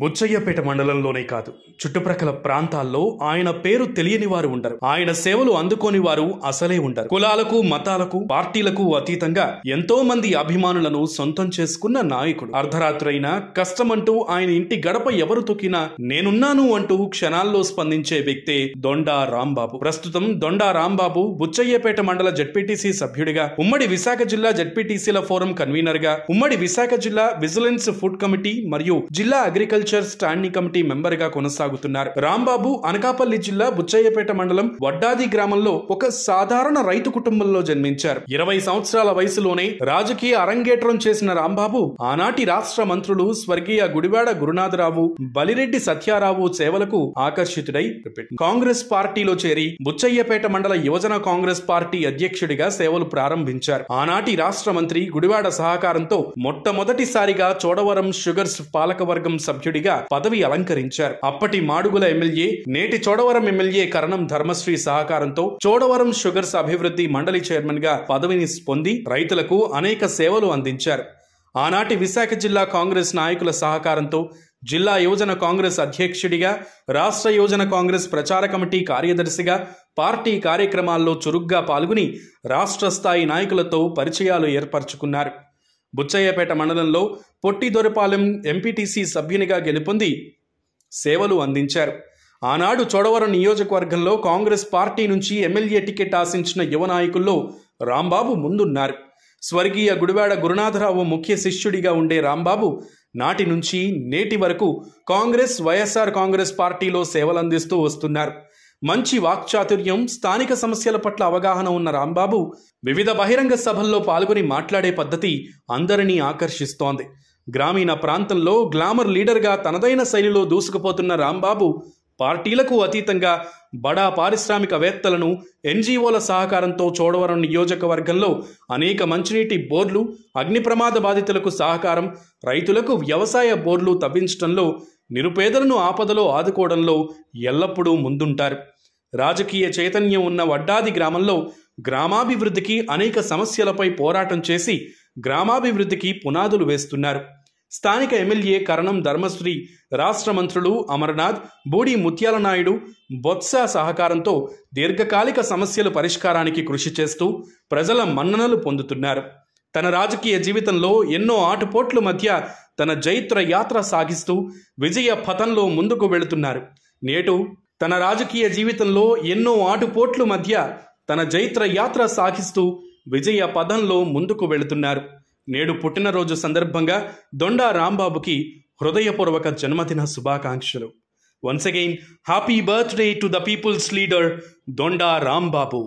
బుచ్చయ్యపేట మండలంలోనే కాదు చుట్టుప్రక్కల ప్రాంతాల్లో ఆయన పేరు తెలియని వారు ఉండరు ఆయన సేవలు అందుకోని వారు అసలే ఉండరు కులాలకు మతాలకు పార్టీలకు అతీతంగా ఎంతో మంది అభిమానులను సొంతం చేసుకున్న నాయకుడు అర్ధరాత్రైనా కష్టమంటూ ఆయన ఇంటి గడప ఎవరు తొక్కినా నేనున్నాను అంటూ క్షణాల్లో స్పందించే వ్యక్తే దొండా రాంబాబు ప్రస్తుతం దొండా రాంబాబు బుచ్చయ్యపేట మండల జడ్పీటీసీ సభ్యుడిగా ఉమ్మడి విశాఖ జిల్లా జడ్పీటీసీల ఫోరం కన్వీనర్ గా ఉమ్మడి విశాఖ జిల్లా విజిలెన్స్ ఫుడ్ కమిటీ మరియు జిల్లా అగ్రికల్చర్ అగ్రికల్చర్ స్టాండింగ్ కమిటీ గా కొనసాగుతున్నారు రాంబాబు అనకాపల్లి జిల్లా బుచ్చయ్యపేట మండలం వడ్డాది గ్రామంలో ఒక సాధారణ రైతు కుటుంబంలో జన్మించారు ఇరవై సంవత్సరాల వయసులోనే రాజకీయ అరంగేట్రం చేసిన రాంబాబు ఆనాటి రాష్ట్ర మంత్రులు స్వర్గీయ గుడివాడ గురునాథరావు బలిరెడ్డి సత్యారావు సేవలకు ఆకర్షితుడై కాంగ్రెస్ పార్టీలో చేరి బుచ్చయ్యపేట మండల యువజన కాంగ్రెస్ పార్టీ అధ్యక్షుడిగా సేవలు ప్రారంభించారు ఆనాటి రాష్ట్ర మంత్రి గుడివాడ సహకారంతో మొట్టమొదటిసారిగా చోడవరం షుగర్స్ పాలకవర్గం సభ్యుడు సభ్యుడిగా పదవి అలంకరించారు అప్పటి మాడుగుల ఎమ్మెల్యే నేటి చోడవరం ఎమ్మెల్యే కరణం ధర్మశ్రీ సహకారంతో చోడవరం షుగర్స్ అభివృద్ధి మండలి చైర్మన్ గా పదవిని పొంది రైతులకు అనేక సేవలు అందించారు ఆనాటి విశాఖ జిల్లా కాంగ్రెస్ నాయకుల సహకారంతో జిల్లా యువజన కాంగ్రెస్ అధ్యక్షుడిగా రాష్ట్ర యువజన కాంగ్రెస్ ప్రచార కమిటీ కార్యదర్శిగా పార్టీ కార్యక్రమాల్లో చురుగ్గా పాల్గొని రాష్ట్ర స్థాయి నాయకులతో పరిచయాలు ఏర్పరచుకున్నారు బుచ్చయ్యపేట మండలంలో పొట్టి దొరపాలెం ఎంపీటీసీ సభ్యునిగా గెలుపొంది సేవలు అందించారు ఆనాడు చోడవరం నియోజకవర్గంలో కాంగ్రెస్ పార్టీ నుంచి ఎమ్మెల్యే టికెట్ ఆశించిన యువ నాయకుల్లో రాంబాబు ముందున్నారు స్వర్గీయ గుడివాడ గురునాథరావు ముఖ్య శిష్యుడిగా ఉండే రాంబాబు నాటి నుంచి నేటి వరకు కాంగ్రెస్ వైఎస్ఆర్ కాంగ్రెస్ పార్టీలో సేవలందిస్తూ వస్తున్నారు మంచి వాక్చాతుర్యం స్థానిక సమస్యల పట్ల అవగాహన ఉన్న రాంబాబు వివిధ బహిరంగ సభల్లో పాల్గొని మాట్లాడే పద్ధతి అందరినీ ఆకర్షిస్తోంది గ్రామీణ ప్రాంతంలో గ్లామర్ లీడర్గా తనదైన శైలిలో దూసుకుపోతున్న రాంబాబు పార్టీలకు అతీతంగా బడా పారిశ్రామికవేత్తలను ఎన్జీఓల సహకారంతో చోడవరం నియోజకవర్గంలో అనేక మంచినీటి బోర్లు అగ్ని ప్రమాద బాధితులకు సహకారం రైతులకు వ్యవసాయ బోర్లు తవ్వించడంలో నిరుపేదలను ఆపదలో ఆదుకోవడంలో ఎల్లప్పుడూ ముందుంటారు రాజకీయ చైతన్యం ఉన్న వడ్డాది గ్రామంలో గ్రామాభివృద్ధికి అనేక సమస్యలపై పోరాటం చేసి గ్రామాభివృద్ధికి పునాదులు వేస్తున్నారు స్థానిక ఎమ్మెల్యే కరణం ధర్మశ్రీ రాష్ట్ర మంత్రులు అమర్నాథ్ బూడి ముత్యాల నాయుడు బొత్స సహకారంతో దీర్ఘకాలిక సమస్యలు పరిష్కారానికి కృషి చేస్తూ ప్రజల మన్ననలు పొందుతున్నారు తన రాజకీయ జీవితంలో ఎన్నో ఆటుపోట్లు మధ్య తన జైత్ర యాత్ర సాగిస్తూ విజయ పథంలో ముందుకు వెళుతున్నారు నేటు తన రాజకీయ జీవితంలో ఎన్నో ఆటుపోట్లు మధ్య తన జైత్ర యాత్ర సాగిస్తూ విజయ పదంలో ముందుకు వెళుతున్నారు నేడు పుట్టినరోజు సందర్భంగా దొండా రాంబాబుకి హృదయపూర్వక జన్మదిన శుభాకాంక్షలు once again happy birthday to the people's leader Donda Rambabu